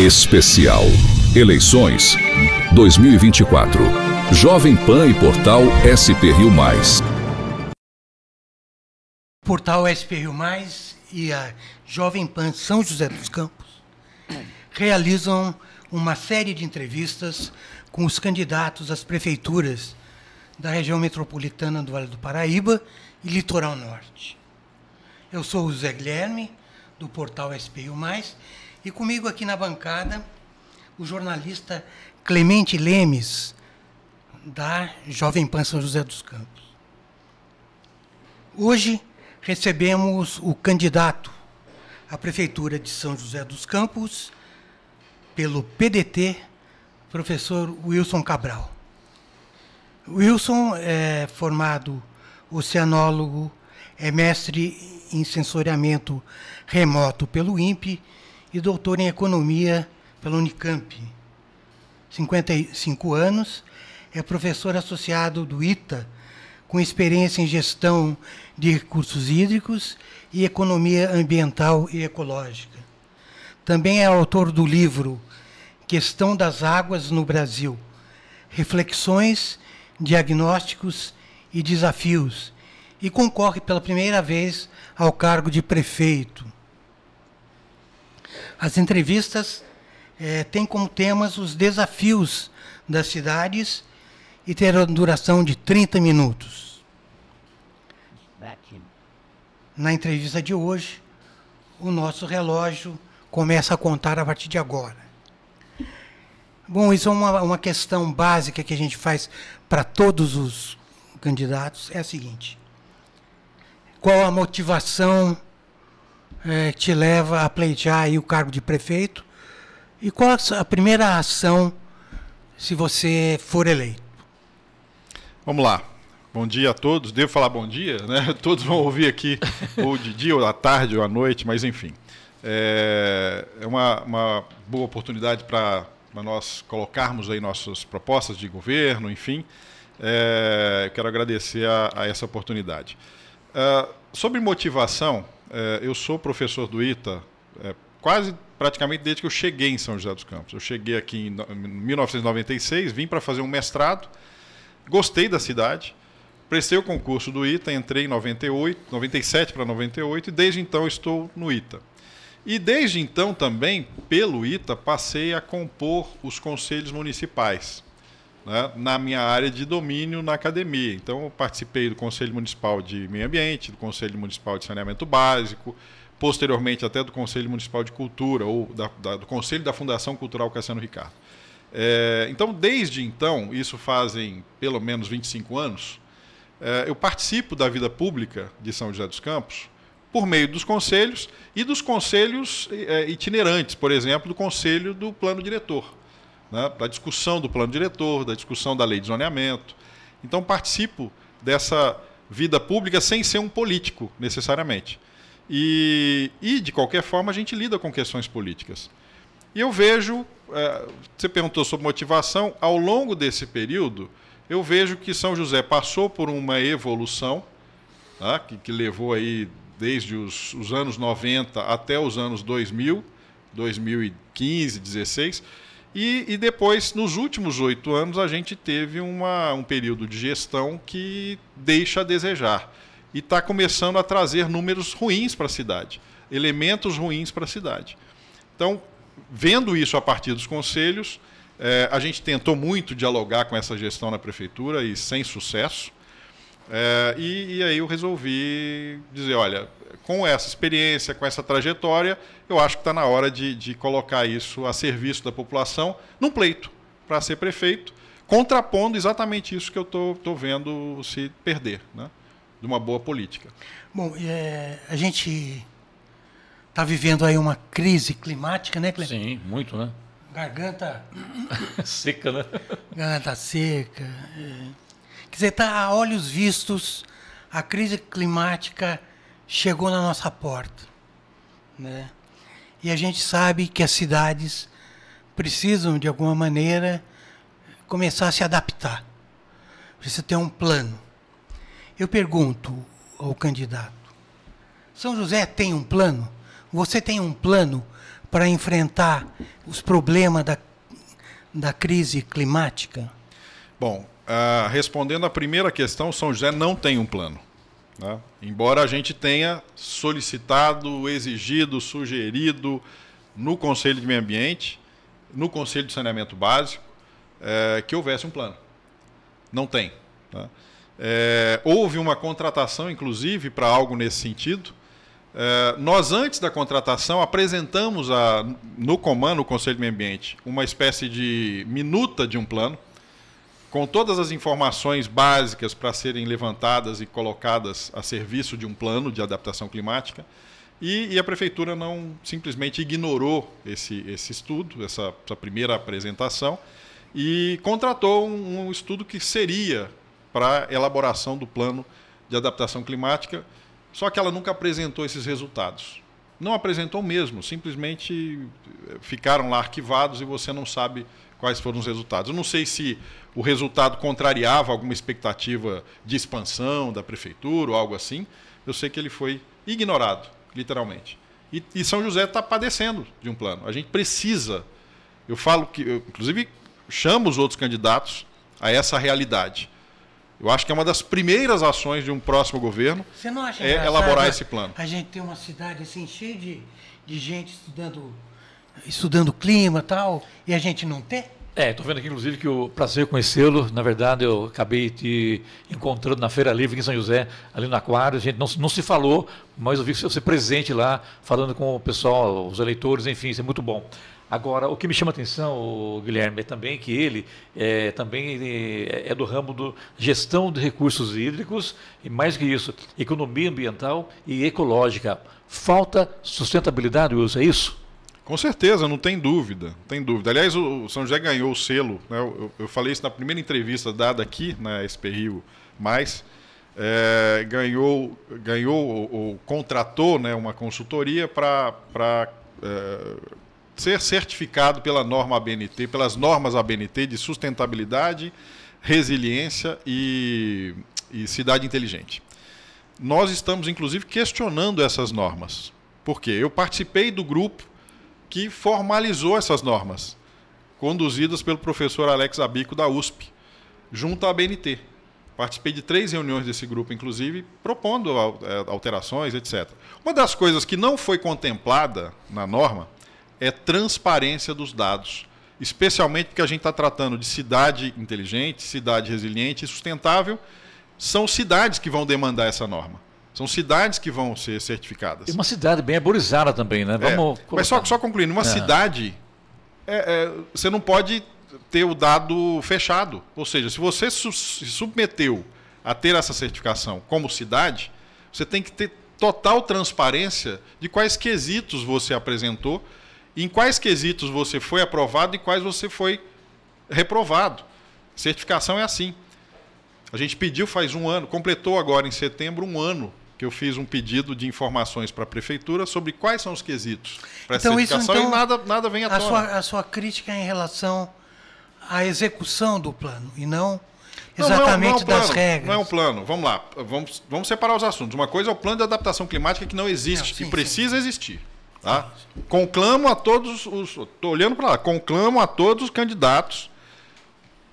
Especial Eleições 2024. Jovem Pan e Portal SP Rio Mais. Portal SP Rio Mais e a Jovem Pan São José dos Campos realizam uma série de entrevistas com os candidatos às prefeituras da região metropolitana do Vale do Paraíba e Litoral Norte. Eu sou o Zé Guilherme, do portal sp mais e comigo aqui na bancada, o jornalista Clemente Lemes, da Jovem Pan São José dos Campos. Hoje recebemos o candidato à Prefeitura de São José dos Campos, pelo PDT, professor Wilson Cabral. Wilson é formado oceanólogo, é mestre em sensoriamento remoto pelo INPE e doutor em Economia pela Unicamp. 55 anos, é professor associado do ITA, com experiência em gestão de recursos hídricos e economia ambiental e ecológica. Também é autor do livro Questão das Águas no Brasil: Reflexões, Diagnósticos e Desafios, e concorre pela primeira vez ao cargo de prefeito. As entrevistas é, têm como temas os desafios das cidades e terão duração de 30 minutos. Na entrevista de hoje, o nosso relógio começa a contar a partir de agora. Bom, isso é uma, uma questão básica que a gente faz para todos os candidatos: é a seguinte. Qual a motivação é, te leva a pleitear o cargo de prefeito? E qual a primeira ação se você for eleito? Vamos lá. Bom dia a todos. Devo falar bom dia, né? Todos vão ouvir aqui, ou de dia, ou à tarde, ou à noite, mas enfim. É, é uma, uma boa oportunidade para nós colocarmos aí nossas propostas de governo, enfim. É, quero agradecer a, a essa oportunidade. Uh, sobre motivação, é, eu sou professor do ITA é, quase praticamente desde que eu cheguei em São José dos Campos. Eu cheguei aqui em 1996, vim para fazer um mestrado, gostei da cidade, prestei o concurso do ITA, entrei em 98, 97 para 98 e desde então estou no ITA. E desde então também, pelo ITA, passei a compor os conselhos municipais né, na minha área de domínio na academia. Então, eu participei do Conselho Municipal de Meio Ambiente, do Conselho Municipal de Saneamento Básico, posteriormente até do Conselho Municipal de Cultura ou da, da, do Conselho da Fundação Cultural Cassiano Ricardo. É, então, desde então, isso fazem pelo menos 25 anos, é, eu participo da vida pública de São José dos Campos por meio dos conselhos e dos conselhos é, itinerantes, por exemplo, do Conselho do Plano Diretor né, da discussão do plano diretor, da discussão da lei de zoneamento. Então, participo dessa vida pública sem ser um político, necessariamente. E, e de qualquer forma, a gente lida com questões políticas. E eu vejo, é, você perguntou sobre motivação, ao longo desse período, eu vejo que São José passou por uma evolução, tá, que, que, levou aí desde os, os anos 90 até os anos 2000, 2015, 2016 e, e depois, nos últimos oito anos, a gente teve uma, um período de gestão que deixa a desejar. E está começando a trazer números ruins para a cidade, elementos ruins para a cidade. Então, vendo isso a partir dos conselhos, eh, a gente tentou muito dialogar com essa gestão na prefeitura e sem sucesso. É, e, e, aí eu resolvi dizer, olha, com essa experiência, com essa trajetória, eu acho que está na hora de, de colocar isso a serviço da população num pleito para ser prefeito, contrapondo exatamente isso que eu estou vendo se perder, né? de uma boa política. Bom, é, a gente está vivendo aí uma crise climática, né, Cleber? Sim, muito, né? Garganta... seca, né? Garganta seca... É Quer dizer, está a olhos vistos, a crise climática chegou na nossa porta. Né? E a gente sabe que as cidades precisam, de alguma maneira, começar a se adaptar. Precisa ter um plano. Eu pergunto ao candidato: São José tem um plano? Você tem um plano para enfrentar os problemas da, da crise climática? Bom, ah, respondendo à primeira questão, São José não tem um plano. Né? Embora a gente tenha solicitado, exigido, sugerido no Conselho de Meio Ambiente, no Conselho de Saneamento Básico, é, que houvesse um plano. Não tem. Né? É, houve uma contratação, inclusive, para algo nesse sentido. É, nós, antes da contratação, apresentamos a, no comando, no Conselho de Meio Ambiente, uma espécie de minuta de um plano com todas as informações básicas para serem levantadas e colocadas a serviço de um plano de adaptação climática. E, e a prefeitura não simplesmente ignorou esse, esse estudo, essa, essa primeira apresentação, e contratou um, um estudo que seria para elaboração do plano de adaptação climática, só que ela nunca apresentou esses resultados. Não apresentou mesmo, simplesmente eh, ficaram lá arquivados e você não sabe quais foram os resultados. Eu não sei se o resultado contrariava alguma expectativa de expansão da prefeitura ou algo assim. Eu sei que ele foi ignorado, literalmente. E, e São José está padecendo de um plano. A gente precisa. Eu falo que, eu, inclusive, chamo os outros candidatos a essa realidade. Eu acho que é uma das primeiras ações de um próximo governo é elaborar esse plano. A gente tem uma cidade assim cheia de, de gente estudando estudando clima e tal, e a gente não ter? É, estou vendo aqui, inclusive, que o prazer conhecê-lo, na verdade, eu acabei te encontrando na Feira Livre em São José, ali no Aquário. A gente não, não se falou, mas eu vi você presente lá, falando com o pessoal, os eleitores, enfim, isso é muito bom. Agora, o que me chama a atenção, Guilherme, é também que ele é, também é do ramo do gestão de recursos hídricos e, mais que isso, economia ambiental e ecológica. Falta sustentabilidade, Wilson, é isso? Com certeza, não tem dúvida, tem dúvida. Aliás, o São José ganhou o selo, né? eu, eu, falei isso na primeira entrevista dada aqui na SP Rio, mas é, ganhou, ganhou ou, ou contratou né, uma consultoria para é, ser certificado pela norma ABNT, pelas normas ABNT de sustentabilidade, resiliência e, e cidade inteligente. Nós estamos, inclusive, questionando essas normas. Por quê? Eu participei do grupo que formalizou essas normas, conduzidas pelo professor Alex Abico da USP, junto à ABNT. Participei de três reuniões desse grupo, inclusive, propondo é, alterações, etc. Uma das coisas que não foi contemplada na norma é transparência dos dados, especialmente porque a gente está tratando de cidade inteligente, cidade resiliente e sustentável, são cidades que vão demandar essa norma. São cidades que vão ser certificadas. E uma cidade bem arborizada também, né? É, Vamos é, mas só, só concluindo, uma é. cidade, é, é, você não pode ter o dado fechado. Ou seja, se você se submeteu a ter essa certificação como cidade, você tem que ter total transparência de quais quesitos você apresentou, em quais quesitos você foi aprovado e quais você foi reprovado. Certificação é assim. A gente pediu faz um ano, completou agora em setembro um ano que eu fiz um pedido de informações para a prefeitura sobre quais são os quesitos para então, essa indicação então, e nada, nada vem à a tona. Sua, a sua crítica é em relação à execução do plano e não exatamente não, não é um, não é um plano, das regras. Não é um plano. Vamos lá, vamos, vamos separar os assuntos. Uma coisa é o plano de adaptação climática que não existe, sim, que precisa sim. existir. Tá? Sim. Conclamo a todos os. Estou olhando para lá. Conclamo a todos os candidatos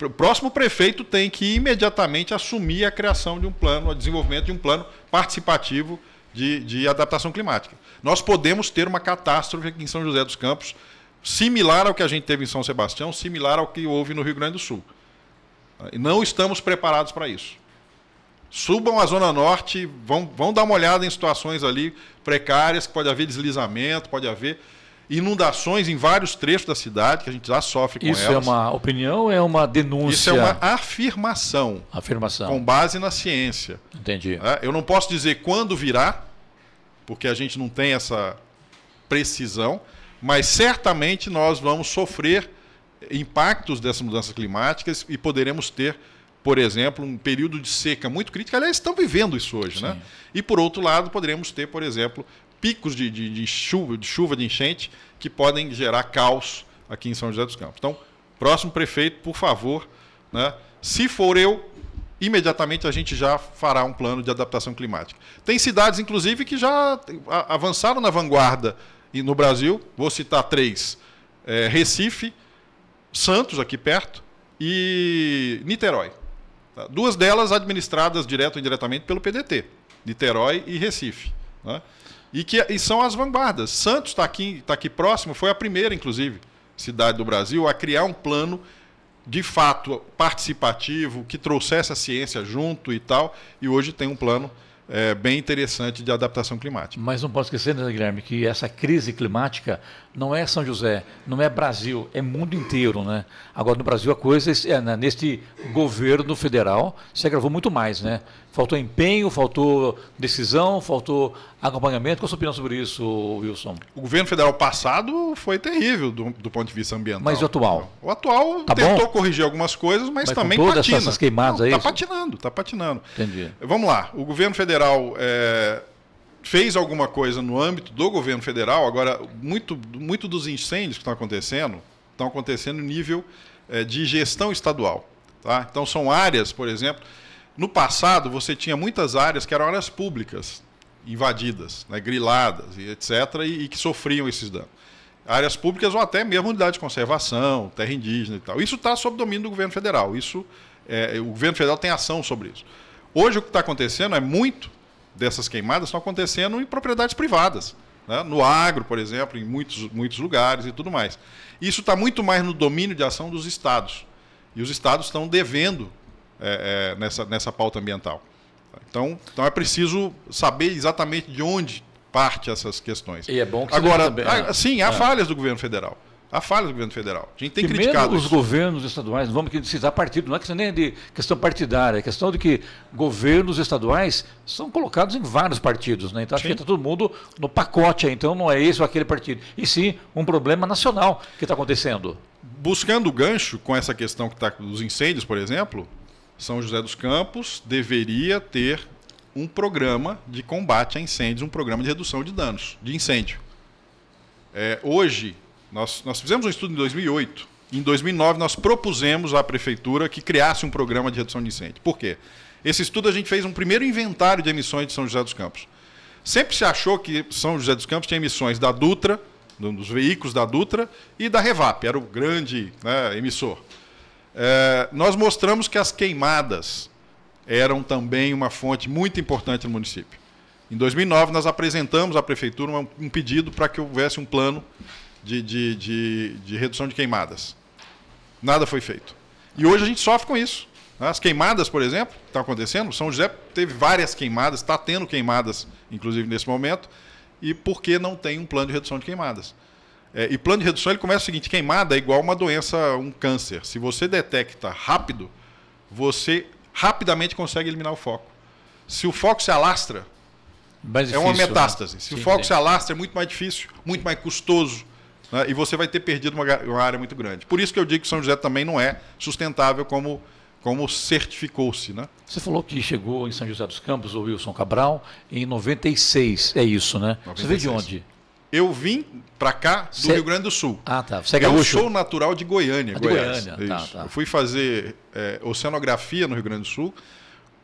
o próximo prefeito tem que imediatamente assumir a criação de um plano, o desenvolvimento de um plano participativo de, de adaptação climática. Nós podemos ter uma catástrofe aqui em São José dos Campos, similar ao que a gente teve em São Sebastião, similar ao que houve no Rio Grande do Sul. Não estamos preparados para isso. Subam à Zona Norte, vão, vão dar uma olhada em situações ali precárias, que pode haver deslizamento, pode haver inundações em vários trechos da cidade, que a gente já sofre com Isso é elas. Isso é uma opinião ou é uma denúncia? Isso é uma afirmação. Afirmação. Com base na ciência. Entendi. É, eu não posso dizer quando virá, porque a gente não tem essa precisão, mas certamente nós vamos sofrer impactos dessas mudanças climáticas e poderemos ter por exemplo, um período de seca muito crítico. Aliás, estão vivendo isso hoje, né? Sim. né? E por outro lado, poderemos ter, por exemplo, picos de, de, de, chuva, de chuva, de enchente, que podem gerar caos aqui em São José dos Campos. Então, próximo prefeito, por favor, né? se for eu, imediatamente a gente já fará um plano de adaptação climática. Tem cidades, inclusive, que já avançaram na vanguarda e no Brasil, vou citar três: é, Recife, Santos, aqui perto, e Niterói. Tá? Duas delas administradas direto ou indiretamente pelo PDT, Niterói e Recife. Né? E que e são as vanguardas. Santos está aqui, tá aqui próximo, foi a primeira, inclusive, cidade do Brasil a criar um plano de fato participativo, que trouxesse a ciência junto e tal, e hoje tem um plano é, bem interessante de adaptação climática. Mas não posso esquecer, né, Guilherme, que essa crise climática não é São José, não é Brasil, é mundo inteiro, né? Agora no Brasil a coisa é, né, neste governo federal se agravou muito mais, né? Faltou empenho, faltou decisão, faltou acompanhamento. Qual a sua opinião sobre isso, Wilson? O governo federal passado foi terrível do, do ponto de vista ambiental. Mas o atual? O atual tá tentou bom? corrigir algumas coisas, mas, mas também todas patina. Essas queimadas Não, aí? Está patinando, está patinando. Entendi. Vamos lá. O governo federal é, fez alguma coisa no âmbito do governo federal. Agora, muito, muito dos incêndios que estão acontecendo estão acontecendo no nível é, de gestão estadual. Tá? Então, são áreas, por exemplo no passado, você tinha muitas áreas que eram áreas públicas, invadidas, né, griladas e etc., e, e, que sofriam esses danos. Áreas públicas ou até mesmo unidade de conservação, terra indígena e tal. Isso está sob domínio do governo federal. Isso, é, o governo federal tem ação sobre isso. Hoje, o que está acontecendo é muito dessas queimadas estão acontecendo em propriedades privadas. Né? No agro, por exemplo, em muitos, muitos lugares e tudo mais. Isso está muito mais no domínio de ação dos estados. E os estados estão devendo é, é, nessa, nessa pauta ambiental. Então, então é preciso saber exatamente de onde parte essas questões. E é bom que Agora, também, né? sim, há é. falhas do governo federal. Há falhas do governo federal. A gente tem que criticado. Mesmo os governos estaduais, vamos precisar partido, não é questão nem de questão partidária, é questão de que governos estaduais são colocados em vários partidos, né? Então acho sim. que está todo mundo no pacote, então não é esse ou aquele partido. E sim um problema nacional que está acontecendo. Buscando gancho com essa questão que está dos incêndios, por exemplo, são José dos Campos deveria ter um programa de combate a incêndios, um programa de redução de danos de incêndio. É, hoje, nós, nós fizemos um estudo em 2008. Em 2009, nós propusemos à prefeitura que criasse um programa de redução de incêndio. Por quê? Esse estudo a gente fez um primeiro inventário de emissões de São José dos Campos. Sempre se achou que São José dos Campos tinha emissões da Dutra, dos veículos da Dutra e da Revap, era o grande né, emissor. É, nós mostramos que as queimadas eram também uma fonte muito importante no município. Em 2009, nós apresentamos à prefeitura um pedido para que houvesse um plano de, de, de, de redução de queimadas. Nada foi feito. E hoje a gente sofre com isso. As queimadas, por exemplo, que estão acontecendo. São José teve várias queimadas, está tendo queimadas, inclusive nesse momento, e porque não tem um plano de redução de queimadas. É, e plano de redução ele começa o seguinte: queimada é igual uma doença, um câncer. Se você detecta rápido, você rapidamente consegue eliminar o foco. Se o foco se alastra, difícil, é uma né? metástase. Né? Se Sim, o foco se alastra, é muito mais difícil, muito mais custoso. Né? E você vai ter perdido uma, uma, área muito grande. Por isso que eu digo que São José também não é sustentável como, como certificou-se. Né? Você falou que chegou em São José dos Campos, o Wilson Cabral, em 96. É isso, né? 96. Você veio de onde? Eu vim para cá do Cê... Rio Grande do Sul. Ah, tá. Você é Eu sou natural de Goiânia, ah, Goiás. De Goiânia. Tá, tá. Eu fui fazer é, oceanografia no Rio Grande do Sul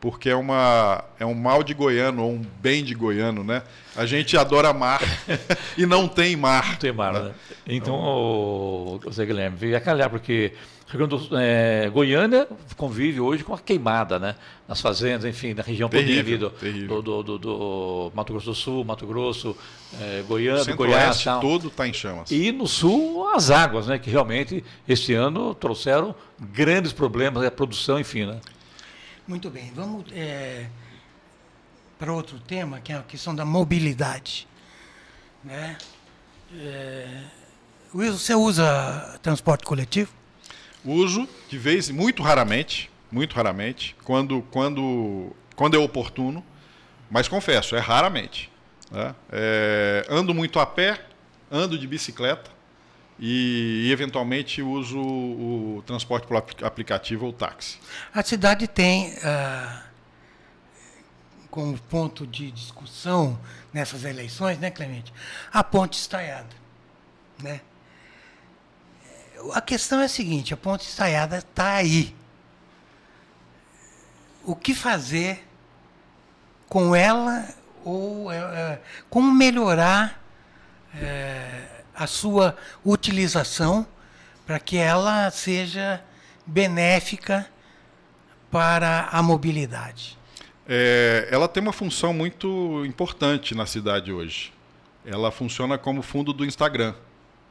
porque é, uma, é um mal de goiano, ou um bem de goiano, né? A gente adora mar e não tem mar. Não tem mar, né? né? Então, então... O, Zé Guilherme, veio a calhar, porque é, Goiânia convive hoje com a queimada, né? Nas fazendas, enfim, na região terrível, do, do, do, do, Mato Grosso do Sul, Mato Grosso, é, Goiânia, Goiás. Tal. todo está em chamas. E no sul, as águas, né? Que realmente, este ano, trouxeram grandes problemas, né? a produção, enfim, né? Muito bem, vamos é, para outro tema, que é a questão da mobilidade. Né? É, Wilson, você usa transporte coletivo? Uso, de vez muito raramente, muito raramente, quando, quando, quando é oportuno, mas confesso, é raramente. Né? É, ando muito a pé, ando de bicicleta, e, eventualmente uso o transporte por aplicativo ou táxi. A cidade tem ah, como ponto de discussão nessas eleições, né, Clemente, a ponte estaiada, né? A questão é a seguinte: a ponte estaiada está aí. O que fazer com ela ou é, como melhorar? É, a sua utilização para que ela seja benéfica para a mobilidade. É, ela tem uma função muito importante na cidade hoje. Ela funciona como fundo do Instagram,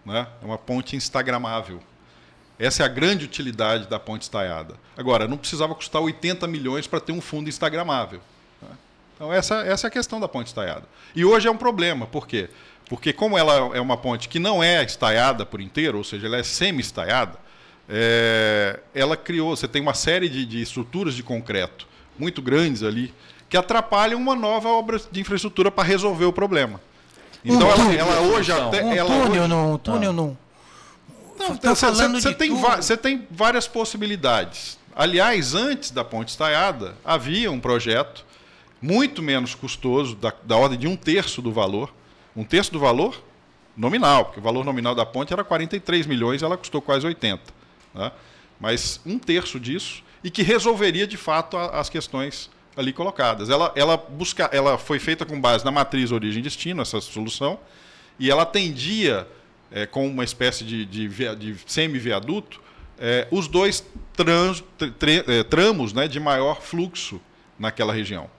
né? é uma ponte instagramável. Essa é a grande utilidade da ponte estaiada. Agora, não precisava custar 80 milhões para ter um fundo instagramável. Né? Então, essa, essa é a questão da ponte estaiada. E hoje é um problema, por quê? Porque porque como ela é uma ponte que não é estaiada por inteiro, ou seja, ela é semi-estaiada, é, ela criou, você tem uma série de, de estruturas de concreto muito grandes ali, que atrapalham uma nova obra de infraestrutura para resolver o problema. Então um ela, ela, hoje até. Um ela túnel hoje... Tá. não, um túnel não. Não, você, você, tem você tem várias possibilidades. Aliás, antes da ponte estaiada, havia um projeto muito menos custoso, da, da ordem de um terço do valor, um terço do valor nominal, porque o valor nominal da ponte era 43 milhões, ela custou quase 80. Né? Mas um terço disso, e que resolveria de fato as questões ali colocadas. Ela, ela, busca, ela foi feita com base na matriz origem-destino, essa solução, e ela atendia, é, com uma espécie de, de, de semi-viaduto, é, os dois trans, é, tramos né, de maior fluxo naquela região.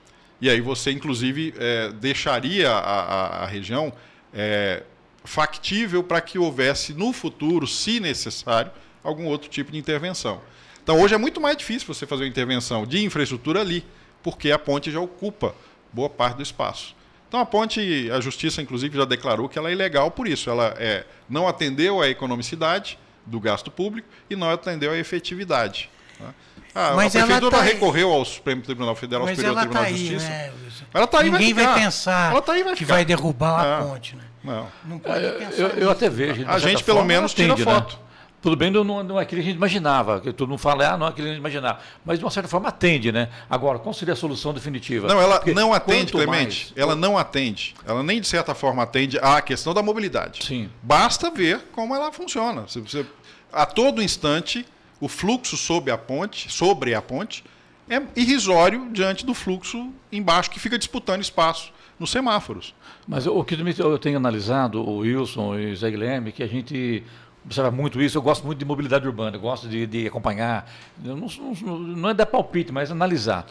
E aí você, inclusive, é, deixaria a, a, a região é, factível para que houvesse no futuro, se necessário, algum outro tipo de intervenção. Então, hoje é muito mais difícil você fazer uma intervenção de infraestrutura ali, porque a ponte já ocupa boa parte do espaço. Então, a ponte, a justiça, inclusive, já declarou que ela é ilegal por isso. Ela é, não atendeu à economicidade do gasto público e não atendeu à efetividade. Né? Ah, mas a prefeitura tá recorreu ao Supremo Tribunal Federal, ao Superior Tribunal tá de Justiça. Né, ela está aí, Ninguém vai, vai pensar tá aí, vai que vai derrubar a ponte, né? Não. Não pode é, eu, pensar. Eu, eu até vejo. A gente, pelo forma, menos, tira né? foto. Né? Tudo bem, não, não é aquilo que a gente imaginava, que todo mundo fala, ah, não é aquilo que a gente imaginava. Mas, de uma certa forma, atende, né? Agora, qual seria a solução definitiva? Não, ela Porque não atende, Clemente. Mais... Ela não atende. Ela nem, de certa forma, atende à questão da mobilidade. Sim. Basta ver como ela funciona. Você, a todo instante, o fluxo sobre a ponte, sobre a ponte é irrisório diante do fluxo embaixo que fica disputando espaço nos semáforos. Mas o que eu tenho analisado, o Wilson e o Zé Guilherme, que a gente observa muito isso. Eu gosto muito de mobilidade urbana, gosto de, de acompanhar. Não, não, não, é dar palpite, mas analisar.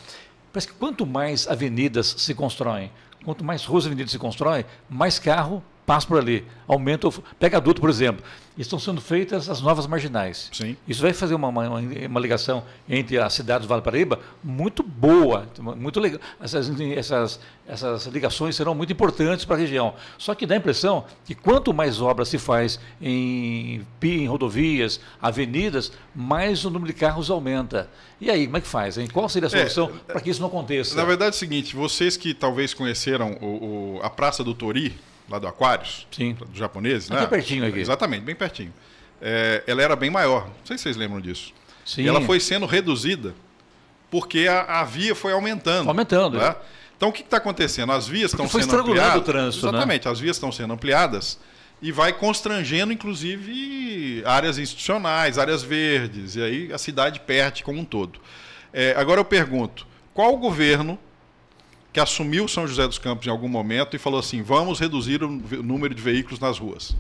Parece que quanto mais avenidas se constroem, quanto mais ruas e avenidas se constroem, mais carro passa por ali, aumenta o pega adulto, por exemplo. Estão sendo feitas as novas marginais. Sim. Isso vai fazer uma, uma, uma ligação entre a cidade do Vale do Paraíba muito boa, muito legal. Essas, essas, essas ligações serão muito importantes para a região. Só que dá a impressão que quanto mais obra se faz em, em rodovias, avenidas, mais o número de carros aumenta. E aí, como é que faz? Hein? Qual seria a é, solução é, para que isso não aconteça? Na verdade é o seguinte, vocês que talvez conheceram o, o, a Praça do Tori, lá do Aquários, Sim. japonês, né? Bem pertinho aqui. Exatamente, bem pertinho. É, ela era bem maior, não sei se vocês lembram disso. Sim. E ela foi sendo reduzida porque a, a via foi aumentando. Aumentando. Né? É. Então o que está acontecendo? As vias estão sendo ampliadas. o trânsito, né? Exatamente, né? as vias estão sendo ampliadas e vai constrangendo, inclusive, áreas institucionais, áreas verdes, e aí a cidade perde como um todo. É, agora eu pergunto, qual governo que assumiu São José dos Campos em algum momento e falou assim: vamos reduzir o número de veículos nas ruas.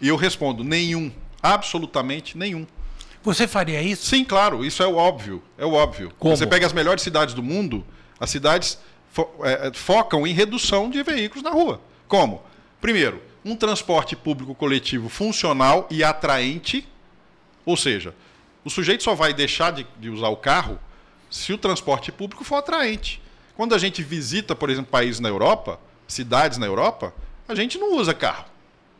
E eu respondo: nenhum, absolutamente nenhum. Você faria isso? Sim, claro, isso é o óbvio. É o óbvio. Como? Você pega as melhores cidades do mundo, as cidades fo é, é focam em redução de veículos na rua. Como? Primeiro, um transporte público coletivo funcional e atraente, ou seja, o sujeito só vai deixar de, de usar o carro se o transporte público for atraente. Quando a gente visita, por exemplo, países na Europa, cidades na Europa, a gente não usa carro.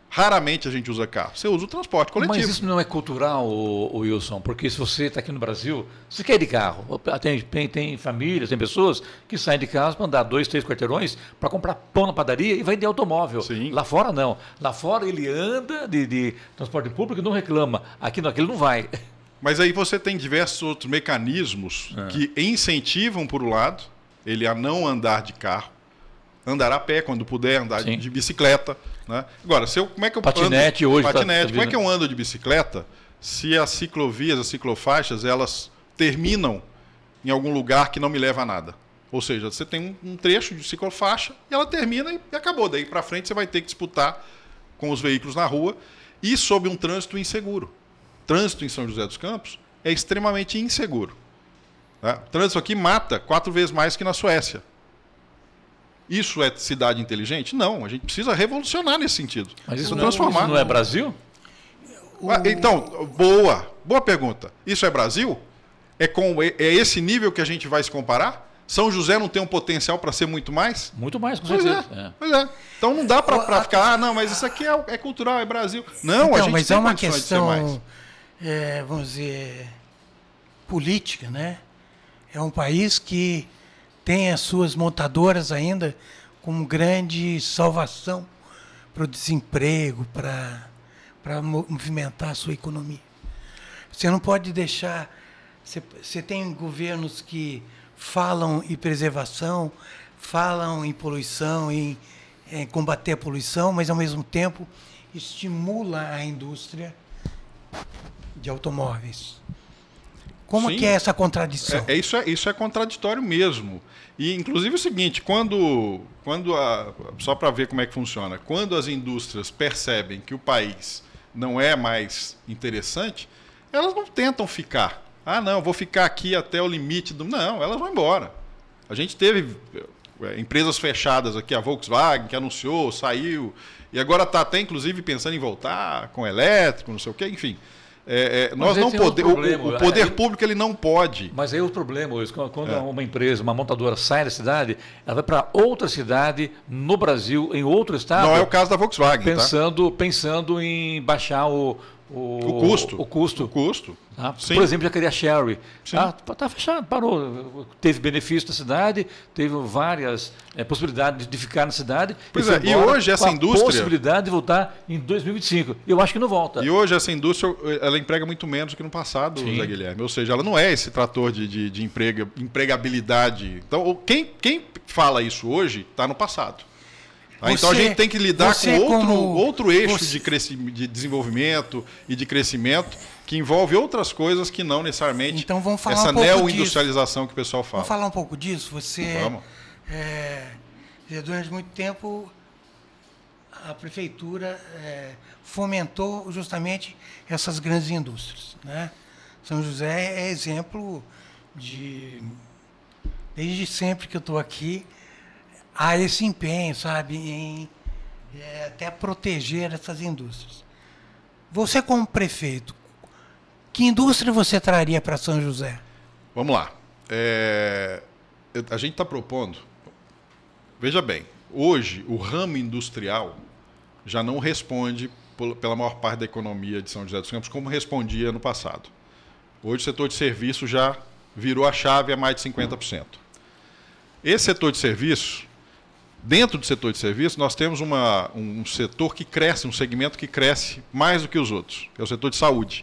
Raramente a gente usa carro. Você usa o transporte coletivo. Mas isso não é cultural, Wilson, porque se você está aqui no Brasil, você quer ir de carro. Tem, tem, tem famílias, tem pessoas que saem de casa para andar dois, três quarteirões para comprar pão na padaria e vai de automóvel. Sim. Lá fora não. Lá fora ele anda de, de transporte público e não reclama. Aqui não, aquele não vai. Mas aí você tem diversos outros mecanismos é. que incentivam, por um lado, ele a não andar de carro, andar a pé quando puder, andar Sim. de bicicleta. Né? Agora, se eu, como é que eu patinete ando, hoje tá patinete, tá como é que eu ando de bicicleta se as ciclovias, as ciclofaixas, elas terminam em algum lugar que não me leva a nada? Ou seja, você tem um, um trecho de ciclofaixa e ela termina e, e acabou. Daí para frente você vai ter que disputar com os veículos na rua e sob um trânsito inseguro trânsito em São José dos Campos é extremamente inseguro. Tá? Né? O trânsito aqui mata quatro vezes mais que na Suécia. Isso é cidade inteligente? Não, a gente precisa revolucionar nesse sentido. Mas isso, não, é transformar. isso não é Brasil? Ah, então, boa, boa pergunta. Isso é Brasil? É com é, é esse nível que a gente vai se comparar? São José não tem um potencial para ser muito mais? Muito mais, com certeza. Pois é. é. Pois é. Então não dá para ficar, ah, não, mas isso aqui é, é, cultural, é Brasil. Não, então, a gente mas tem é uma questão é, vamos dizer, política, né? É um país que tem as suas montadoras ainda como grande salvação para o desemprego, para, para movimentar a sua economia. Você não pode deixar. Você, você tem governos que falam em preservação, falam em poluição, em, em combater a poluição, mas ao mesmo tempo estimula a indústria de automóveis. Como Sim, que é essa contradição? É, é, isso, é, isso é contraditório mesmo. E, inclusive, é o seguinte: quando, quando a, só para ver como é que funciona, quando as indústrias percebem que o país não é mais interessante, elas não tentam ficar. Ah, não, vou ficar aqui até o limite do. Não, elas vão embora. A gente teve eh, eh, empresas fechadas aqui, a Volkswagen, que anunciou, saiu, e agora está até, inclusive, pensando em voltar com elétrico, não sei o quê, enfim. É, é, nós não podemos. O, o, poder é, público ele não pode. Mas aí é o problema, Luiz, quando é. uma empresa, uma montadora sai da cidade, ela vai para outra cidade no Brasil, em outro estado. Não é o caso da Volkswagen. Tá? Pensando, tá? pensando em baixar o, o, o custo. O custo. O custo. Tá? Por exemplo, já queria a Sherry. Está ah, tá fechado, parou. Teve benefício da cidade, teve várias é, possibilidades de ficar na cidade. Pois e, é, e hoje essa indústria. possibilidade de voltar em 2025. Eu acho que não volta. E hoje essa indústria ela emprega muito menos do que no passado, Sim. José Guilherme. Ou seja, ela não é esse trator de, de, de empregabilidade. Então, quem, quem fala isso hoje está no passado. Ah, então a gente tem que lidar com outro, como, outro eixo você... de, crescimento, de desenvolvimento e de crescimento que envolve outras coisas que não necessariamente então, vamos falar essa um neo-industrialização que o pessoal fala. Vamos falar um pouco disso? Você, vamos. É, é, durante muito tempo, a prefeitura é, fomentou justamente essas grandes indústrias. Né? São José é exemplo de desde sempre que eu estou aqui, a esse empenho, sabe, em é, até proteger essas indústrias. Você, como prefeito, que indústria você traria para São José? Vamos lá. É, a gente está propondo. Veja bem, hoje o ramo industrial já não responde pela maior parte da economia de São José dos Campos como respondia no passado. Hoje o setor de serviço já virou a chave a mais de 50%. Esse setor de serviço Dentro do setor de serviço, nós temos uma, um setor que cresce, um segmento que cresce mais do que os outros, que é o setor de saúde.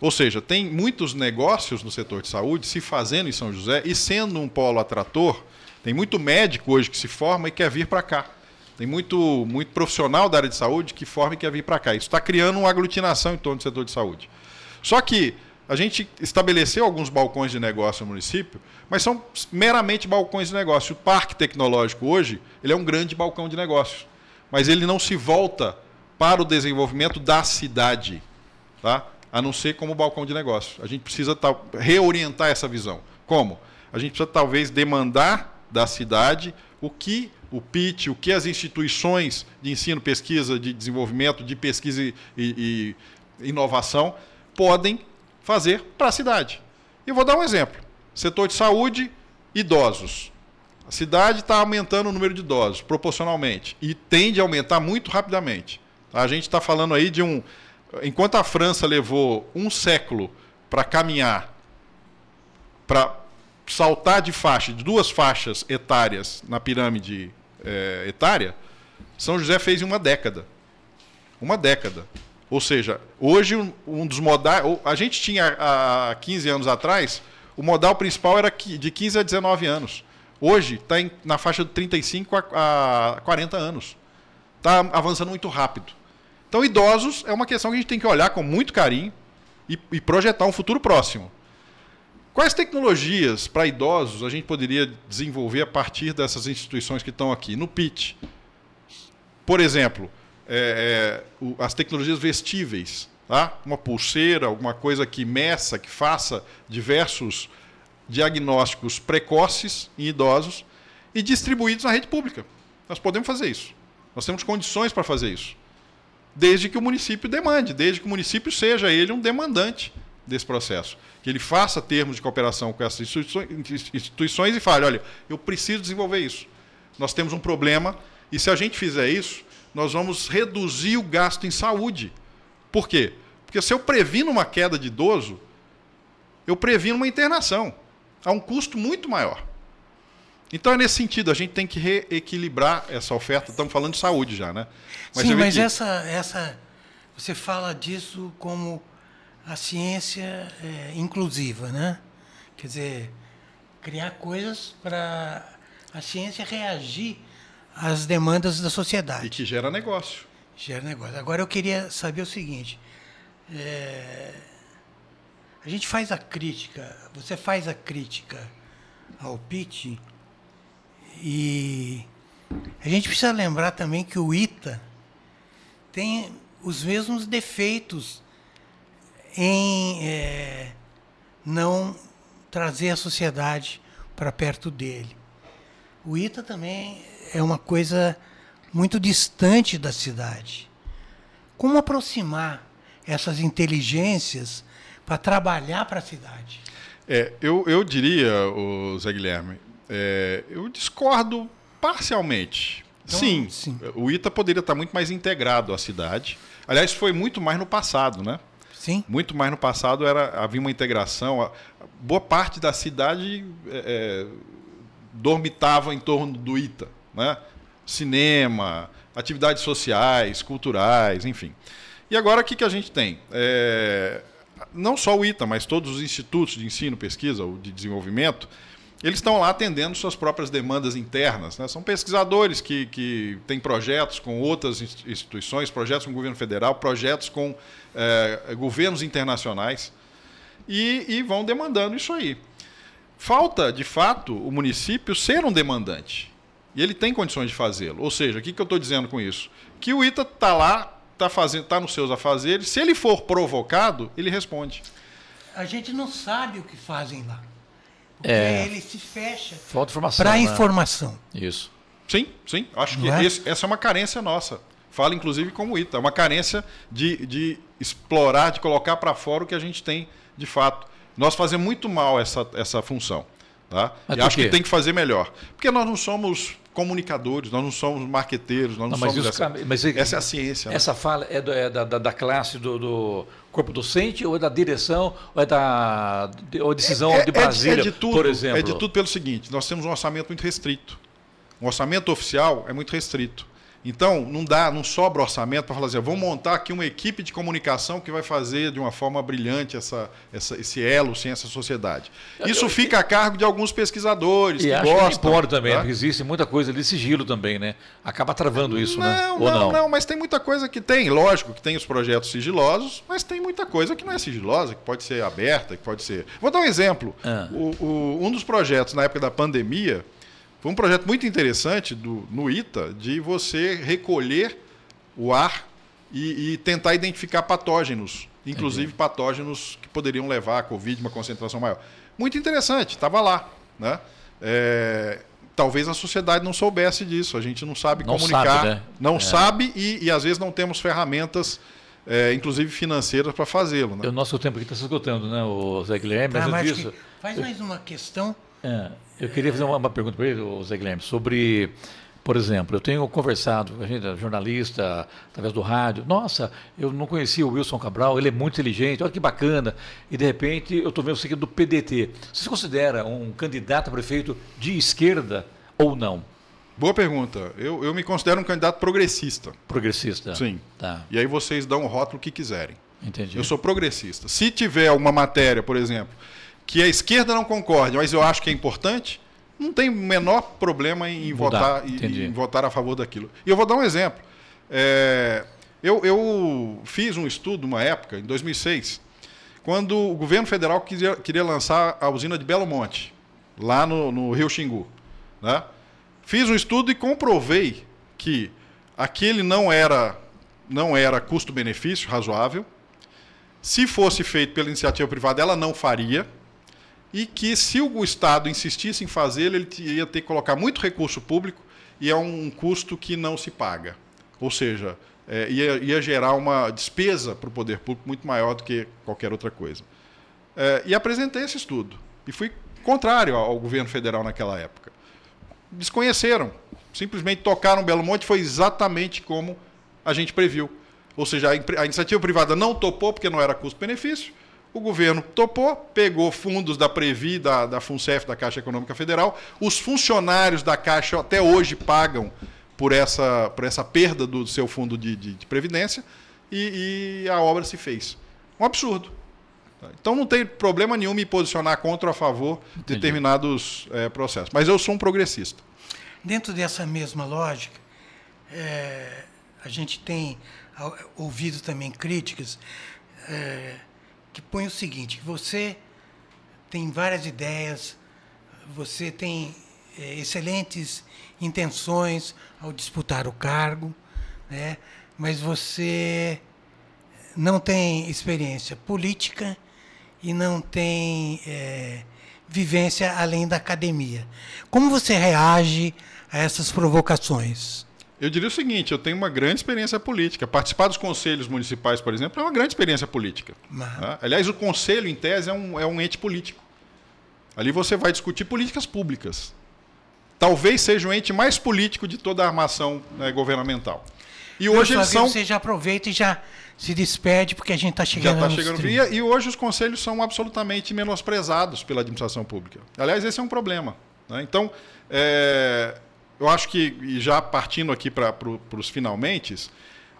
Ou seja, tem muitos negócios no setor de saúde se fazendo em São José e sendo um polo atrator, tem muito médico hoje que se forma e quer vir para cá. Tem muito, muito profissional da área de saúde que forma e quer vir para cá. Isso está criando uma aglutinação em torno do setor de saúde. Só que a gente estabeleceu alguns balcões de negócio no município, mas são meramente balcões de negócio. O parque tecnológico hoje, ele é um grande balcão de negócios, mas ele não se volta para o desenvolvimento da cidade, tá? A não ser como balcão de negócio. A gente precisa reorientar essa visão. Como? A gente precisa talvez demandar da cidade o que o PIT, o que as instituições de ensino, pesquisa, de desenvolvimento, de pesquisa e, e inovação podem fazer para a cidade. E vou dar um exemplo: setor de saúde, idosos. A cidade está aumentando o número de idosos proporcionalmente e tende a aumentar muito rapidamente. A gente está falando aí de um. Enquanto a França levou um século para caminhar, para saltar de faixa, de duas faixas etárias na pirâmide é, etária, São José fez em uma década. Uma década. Ou seja, hoje um, dos modais. A gente tinha há 15 anos atrás, o modal principal era de 15 a 19 anos. Hoje está na faixa de 35 a, a 40 anos. Está avançando muito rápido. Então, idosos é uma questão que a gente tem que olhar com muito carinho e, e projetar um futuro próximo. Quais tecnologias para idosos a gente poderia desenvolver a partir dessas instituições que estão aqui? No PIT, por exemplo, é, é, o, as tecnologias vestíveis, tá? uma pulseira, alguma coisa que meça, que faça diversos diagnósticos precoces em idosos e distribuídos na rede pública. Nós podemos fazer isso. Nós temos condições para fazer isso. Desde que o município demande, desde que o município seja ele um demandante desse processo. Que ele faça termos de cooperação com essas instituições, instituições e fale: olha, eu preciso desenvolver isso. Nós temos um problema e se a gente fizer isso, nós vamos reduzir o gasto em saúde. Por quê? Porque se eu previno uma queda de idoso, eu previno uma internação a um custo muito maior. Então é nesse sentido, a gente tem que reequilibrar essa oferta. Estamos falando de saúde já, né? Mas Sim, mas que... essa, essa. Você fala disso como a ciência é, inclusiva, né? Quer dizer, criar coisas para a ciência reagir as demandas da sociedade. E que gera negócio. Gera negócio. Agora eu queria saber o seguinte. É... A gente faz a crítica, você faz a crítica ao PIT e a gente precisa lembrar também que o ITA tem os mesmos defeitos em é, não trazer a sociedade para perto dele. O ITA também é uma coisa muito distante da cidade. Como aproximar essas inteligências para trabalhar para a cidade? É, eu, eu diria, o Zé Guilherme, é, eu discordo parcialmente. Então, sim, sim, o ITA poderia estar muito mais integrado à cidade. Aliás, foi muito mais no passado, né? Sim. Muito mais no passado era havia uma integração. A, boa parte da cidade é, é dormitava em torno do ITA né? cinema, atividades sociais, culturais, enfim. E agora o que, que a gente tem? É, não só o ITA, mas todos os institutos de ensino, pesquisa ou de desenvolvimento, eles estão lá atendendo suas próprias demandas internas. Né? São pesquisadores que, que têm projetos com outras instituições, projetos com o governo federal, projetos com é, governos internacionais, e, e vão demandando isso aí. Falta, de fato, o município ser um demandante. E ele tem condições de fazê-lo. Ou seja, o que, que eu estou dizendo com isso? Que o Ita está lá, está tá nos seus afazeres. Se ele for provocado, ele responde. A gente não sabe o que fazem lá. Porque é. ele se fecha para informação, né? informação. Isso. Sim, sim. Acho não que é? Esse, essa é uma carência nossa. Fala, inclusive, como o Ita. É uma carência de, de explorar, de colocar para fora o que a gente tem de fato. Nós fazemos muito mal essa, essa função. Tá? e acho que tem que fazer melhor. Porque nós não somos comunicadores, nós não somos marqueteiros, nós não, não somos. Mas, essa, mas essa é a ciência. Né? Essa né? fala é, do, é da, da, da, classe do, do, corpo docente ou é da direção ou é da ou é decisão é, é, é, de Brasília, é de, de tudo, por exemplo? É de tudo pelo seguinte: nós temos um orçamento muito restrito. O orçamento oficial é muito restrito. Então, não dá, não sobra orçamento para falar assim, vamos montar aqui uma equipe de comunicação que vai fazer de uma forma brilhante essa, essa esse elo, essa sociedade. Isso fica a cargo de alguns pesquisadores e que acho gostam. Que também, tá? porque existe muita coisa de sigilo também, né? Acaba travando isso, não, né? Não, Ou não, não, mas tem muita coisa que tem, lógico que tem os projetos sigilosos, mas tem muita coisa que não é sigilosa, que pode ser aberta, que pode ser... Vou dar um exemplo. Ah. O, o, um dos projetos na época da pandemia foi um projeto muito interessante do, no ITA de você recolher o ar e, e tentar identificar patógenos, inclusive Entendi. patógenos que poderiam levar a Covid uma concentração maior. Muito interessante, estava lá. Né? É, talvez a sociedade não soubesse disso, a gente não sabe não comunicar, sabe, né? não é. sabe e, e às vezes não temos ferramentas é, inclusive financeiras, para fazê-lo. Né? O nosso tempo aqui está se esgotando, né, o Zé Guilherme? Tá, mas disso... Faz mais uma questão é, eu queria fazer uma, uma pergunta para ele, Zé Guilherme, sobre, por exemplo, eu tenho conversado, com a gente é jornalista, através do rádio, nossa, eu não conhecia o Wilson Cabral, ele é muito inteligente, olha que bacana, e de repente eu estou vendo você aqui do PDT. Você se considera um candidato a prefeito de esquerda ou não? Boa pergunta. Eu, eu me considero um candidato progressista. Progressista? Sim. Tá. E aí vocês dão o rótulo que quiserem. Entendi. Eu sou progressista. Se tiver uma matéria, por exemplo, que a esquerda não concorde, mas eu acho que é importante, não tem o menor problema em, Mudar, votar, em, votar a favor daquilo. E eu vou dar um exemplo. É, eu, eu, fiz um estudo uma época, em 2006, quando o governo federal queria, queria lançar a usina de Belo Monte, lá no, no Rio Xingu. Né? Fiz um estudo e comprovei que aquele não era, não era custo-benefício razoável. Se fosse feito pela iniciativa privada, ela não faria e que se o Estado insistisse em fazer, ele ia ter que colocar muito recurso público e é um custo que não se paga. Ou seja, é, ia, ia, gerar uma despesa para o poder público muito maior do que qualquer outra coisa. É, e apresentei esse estudo e fui contrário ao governo federal naquela época. Desconheceram, simplesmente tocaram Belo Monte, foi exatamente como a gente previu. Ou seja, a, a iniciativa privada não topou porque não era custo-benefício, o governo topou, pegou fundos da Previ, da, da FUNCEF, da Caixa Econômica Federal. Os funcionários da Caixa até hoje pagam por essa, por essa perda do seu fundo de, de, de previdência e, e, a obra se fez. Um absurdo. Então não tem problema nenhum me posicionar contra ou a favor de determinados é, processos. Mas eu sou um progressista. Dentro dessa mesma lógica, é, a gente tem ouvido também críticas. É, que põe o seguinte: você tem várias ideias, você tem é, excelentes intenções ao disputar o cargo, né? mas você não tem experiência política e não tem é, vivência além da academia. Como você reage a essas provocações? Eu diria o seguinte: eu tenho uma grande experiência política. Participar dos conselhos municipais, por exemplo, é uma grande experiência política. Tá? Aliás, o conselho, em tese, é um, é um ente político. Ali você vai discutir políticas públicas. Talvez seja o ente mais político de toda a armação né, governamental. E hoje eles são. Você já aproveita e já se despede, porque a gente está chegando Já está chegando. E, e hoje os conselhos são absolutamente menosprezados pela administração pública. Aliás, esse é um problema. Né? Então, é, eu acho que, e já partindo aqui para os finalmente,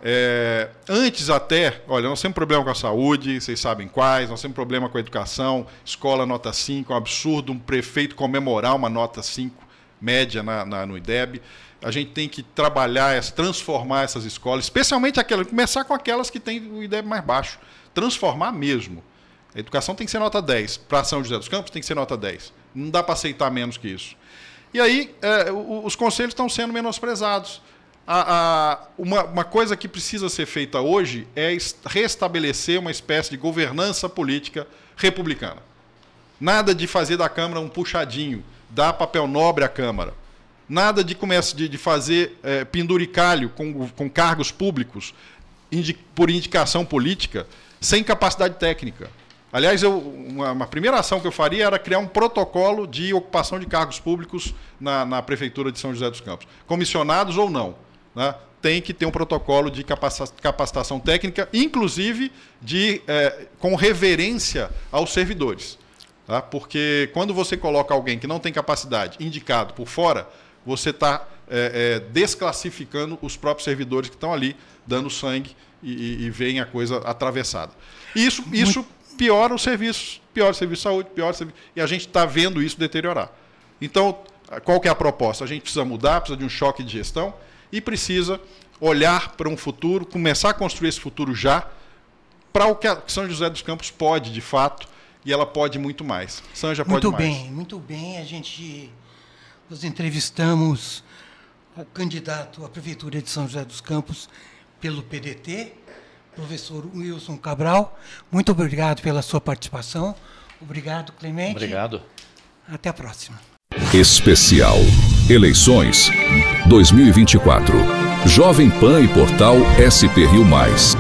é, antes até, olha, nós temos problema com a saúde, vocês sabem quais, nós temos problema com a educação, escola nota 5, é um absurdo um prefeito comemorar uma nota 5 média na, na, no IDEB. A gente tem que trabalhar, é, transformar essas escolas, especialmente aquelas, começar com aquelas que têm o IDEB mais baixo. Transformar mesmo. A educação tem que ser nota 10. Para São José dos Campos tem que ser nota 10. Não dá para aceitar menos que isso. E aí é, os conselhos estão sendo menosprezados. A, a, uma, uma, coisa que precisa ser feita hoje é restabelecer uma espécie de governança política republicana. Nada de fazer da Câmara um puxadinho, dar papel nobre à Câmara. Nada de começar de, de fazer é, penduricalho com, com cargos públicos indi, por indicação política sem capacidade técnica. Aliás, eu, uma, uma, primeira ação que eu faria era criar um protocolo de ocupação de cargos públicos na, na Prefeitura de São José dos Campos. Comissionados ou não. Né? Tem que ter um protocolo de capacitação técnica, inclusive de, é, com reverência aos servidores. Tá? Porque quando você coloca alguém que não tem capacidade indicado por fora, você está é, é, desclassificando os próprios servidores que estão ali dando sangue e, e, e veem a coisa atravessada. Isso, isso piora o serviço, piora o serviço de saúde, piora o serviço, e a gente está vendo isso deteriorar. Então, qual que é a proposta? A gente precisa mudar, precisa de um choque de gestão e precisa olhar para um futuro, começar a construir esse futuro já, para o que São José dos Campos pode, de fato, e ela pode muito mais. Sanja pode muito mais. Muito bem, muito bem. A gente entrevistamos o candidato à prefeitura de São José dos Campos pelo PDT, professor Wilson Cabral. Muito obrigado pela sua participação. Obrigado, Clemente. Obrigado. Até a próxima. Especial Eleições 2024. Jovem Pan e Portal SP Rio Mais.